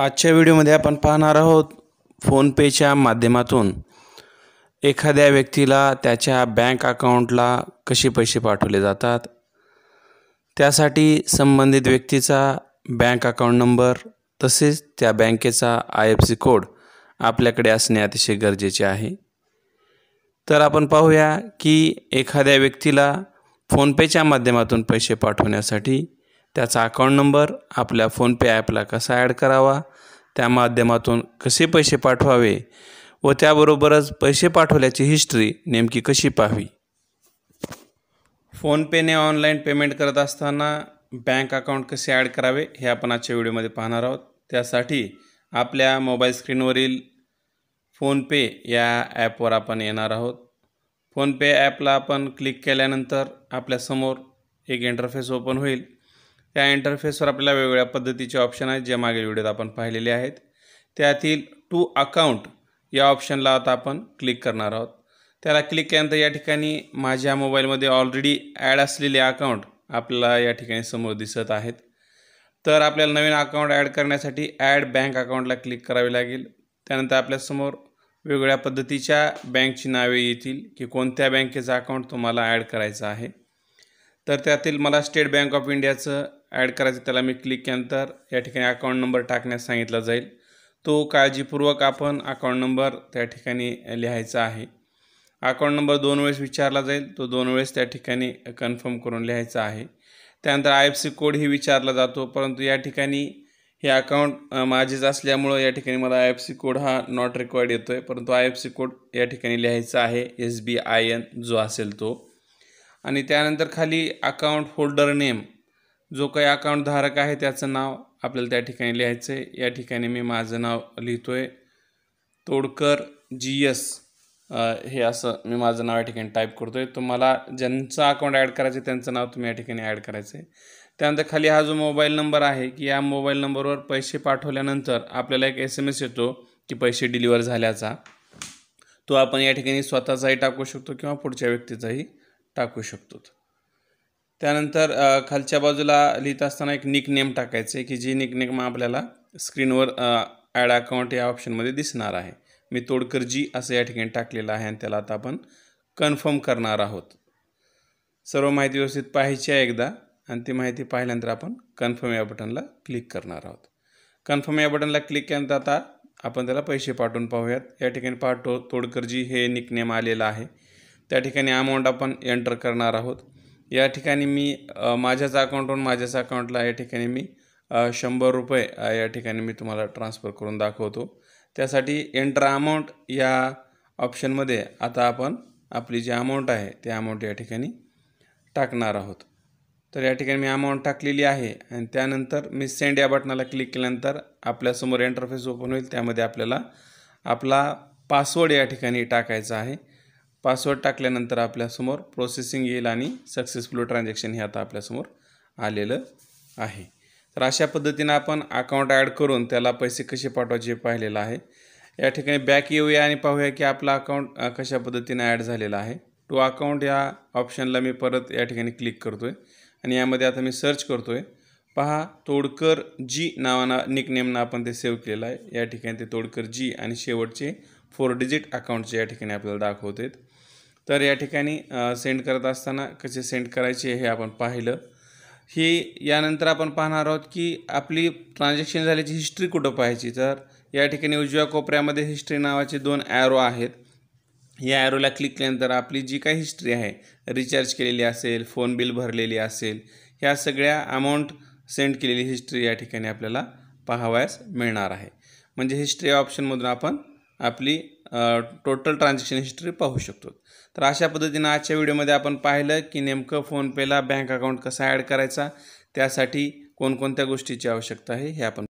आजच्या व्हिडिओमध्ये आपण पाहणार आहोत फोनपेच्या माध्यमातून एखाद्या व्यक्तीला त्याच्या बँक अकाउंटला कसे पैसे पाठवले जातात त्यासाठी संबंधित व्यक्तीचा बँक अकाउंट नंबर तसेच त्या बँकेचा आय एफ सी कोड आपल्याकडे असणे अतिशय गरजेचे आहे तर आपण पाहूया की एखाद्या व्यक्तीला फोनपेच्या माध्यमातून पैसे पाठवण्यासाठी त्याचा अकाउंट नंबर आपल्या फोनपे ॲपला कसा ॲड करावा त्या माध्यमातून कसे पैसे पाठवावे व त्याबरोबरच पैसे पाठवल्याची हिस्ट्री नेमकी कशी पाहावी फोनपेने ऑनलाईन पेमेंट करत असताना बँक अकाउंट कसे ॲड करावे हे आपण आजच्या व्हिडिओमध्ये पाहणार आहोत त्यासाठी आपल्या मोबाईल स्क्रीनवरील फोनपे या ॲपवर आपण येणार आहोत फोनपे ॲपला आपण क्लिक केल्यानंतर आपल्यासमोर एक इंटरफेस ओपन होईल त्या इंटरफेसवर आपल्याला वेगवेगळ्या पद्धतीचे ऑप्शन आहेत जे मागील व्हिडिओत आपण पाहिलेले आहेत त्यातील टू अकाउंट या ऑप्शनला आता आपण क्लिक करणार आहोत त्याला क्लिक केल्यानंतर या ठिकाणी माझ्या मोबाईलमध्ये ऑलरेडी ॲड असलेले अकाउंट आपल्याला या ठिकाणी समोर दिसत आहेत तर आपल्याला नवीन अकाउंट ॲड करण्यासाठी ॲड बँक अकाउंटला क्लिक करावे लागेल त्यानंतर आपल्यासमोर वेगवेगळ्या पद्धतीच्या बँकची नावे येतील की कोणत्या बँकेचं अकाउंट तुम्हाला ॲड करायचं आहे तर त्यातील मला स्टेट बँक ऑफ इंडियाचं ॲड करायचं त्याला मी क्लिक केल्यानंतर या ठिकाणी अकाउंट नंबर टाकण्यास सांगितला जाईल तो काळजीपूर्वक आपण अकाउंट नंबर त्या ठिकाणी लिहायचा आहे अकाउंट नंबर दोन वेळेस विचारला जाईल तो दोन वेळेस त्या ठिकाणी कन्फर्म करून लिहायचा आहे त्यानंतर आय एफ सी कोडही विचारला जातो परंतु या ठिकाणी हे अकाउंट माझेच असल्यामुळं या ठिकाणी मला आय एफ सी कोड हा नॉट रिक्वायर्ड येतो आहे परंतु आय एफ सी कोड या ठिकाणी लिहायचा आहे एस बी आय एन जो असेल तो आणि त्यानंतर खाली अकाउंट होल्डर नेम जो काही अकाउंट धारक आहे त्याचं नाव आपल्याला त्या ठिकाणी लिहायचं आहे या ठिकाणी मी माझं नाव लिहितो आहे तोडकर जी एस हे असं मी माझं नाव या ठिकाणी टाईप करतो आहे तुम्हाला ज्यांचं अकाउंट ॲड करायचं आहे त्यांचं नाव तुम्ही या ठिकाणी ॲड करायचं आहे त्यानंतर खाली हा जो मोबाईल नंबर आहे की या मोबाईल नंबरवर पैसे पाठवल्यानंतर आपल्याला एक एस एम एस येतो की पैसे डिलिव्हर झाल्याचा तो आपण या ठिकाणी स्वतःचाही टाकू शकतो किंवा पुढच्या व्यक्तीचाही टाकू शकतो त्यानंतर खालच्या बाजूला लिहित असताना एक निकनेम टाकायचं आहे की जी निकनेम आपल्याला स्क्रीनवर ॲड अकाउंट या ऑप्शनमध्ये दिसणार आहे मी तोडकर जी असं या ठिकाणी टाकलेलं आहे आणि त्याला आता आपण कन्फर्म करणार आहोत सर्व माहिती व्यवस्थित पाहायची आहे एकदा आणि ती माहिती पाहिल्यानंतर आपण कन्फर्म या बटनला क्लिक करणार आहोत कन्फर्म या बटनला क्लिक केल्यानंतर आता आपण त्याला पैसे पाठवून पाहूयात या ठिकाणी पाठव तोडकरजी हे निकनेम आलेलं आहे त्या ठिकाणी अमाऊंट आपण एंटर करणार आहोत या ठिकाणी मी माझ्याच अकाउंटवरून माझ्याच अकाउंटला या ठिकाणी मी शंभर रुपये या ठिकाणी मी तुम्हाला ट्रान्सफर करून दाखवतो त्यासाठी एंट्रा अमाऊंट या ऑप्शनमध्ये आता आपण आपली जी अमाऊंट आहे ती अमाऊंट या ठिकाणी टाकणार आहोत तर या ठिकाणी मी अमाऊंट टाकलेली आहे आणि त्यानंतर मी सेंड या बटनाला क्लिक केल्यानंतर आपल्यासमोर इंटरफेस ओपन होईल त्यामध्ये आपल्याला आपला पासवर्ड या ठिकाणी टाकायचा आहे पासवर्ड टाकल्यानंतर आपल्यासमोर प्रोसेसिंग येईल आणि सक्सेसफुल ट्रान्झॅक्शन हे आता आपल्यासमोर आलेलं आहे तर अशा पद्धतीनं आपण अकाउंट ॲड करून त्याला पैसे कसे पाठवायचे पाहिलेलं आहे या ठिकाणी बॅक येऊया आणि पाहूया की आपला अकाउंट कशा पद्धतीनं ॲड झालेला आहे टू अकाउंट या ऑप्शनला मी परत या ठिकाणी क्लिक करतो आहे आणि यामध्ये आता मी सर्च करतो आहे पहा तोडकर जी नावानं निकनेमनं आपण ते सेव्ह केलेलं आहे या ठिकाणी ते तोडकर जी आणि शेवटचे फोर डिजिट अकाउंटचे या ठिकाणी आपल्याला दाखवते तर या ठिकाणी सेंड करत असताना कसे सेंड करायचे हे आपण पाहिलं ही यानंतर आपण पाहणार आहोत की आपली ट्रान्झॅक्शन झाल्याची हिस्ट्री कुठं पाहायची तर या ठिकाणी उजव्या कोपऱ्यामध्ये हिस्ट्री नावाचे दोन ॲरो आहेत या ॲरोला क्लिक केल्यानंतर आपली जी काही हिस्ट्री आहे रिचार्ज केलेली असेल फोन बिल भरलेली असेल ह्या सगळ्या अमाऊंट सेंड केलेली हिस्ट्री या ठिकाणी आपल्याला पाहावयास मिळणार आहे म्हणजे हिस्ट्री ऑप्शनमधून आपण आपली टोटल ट्रान्झॅक्शन हिस्ट्री पाहू शकतो तर अशा पद्धतीनं आजच्या व्हिडिओमध्ये आपण पाहिलं की नेमकं फोनपेला बँक अकाउंट कसा ॲड करायचा त्यासाठी कोणकोणत्या गोष्टीची आवश्यकता आहे हे आपण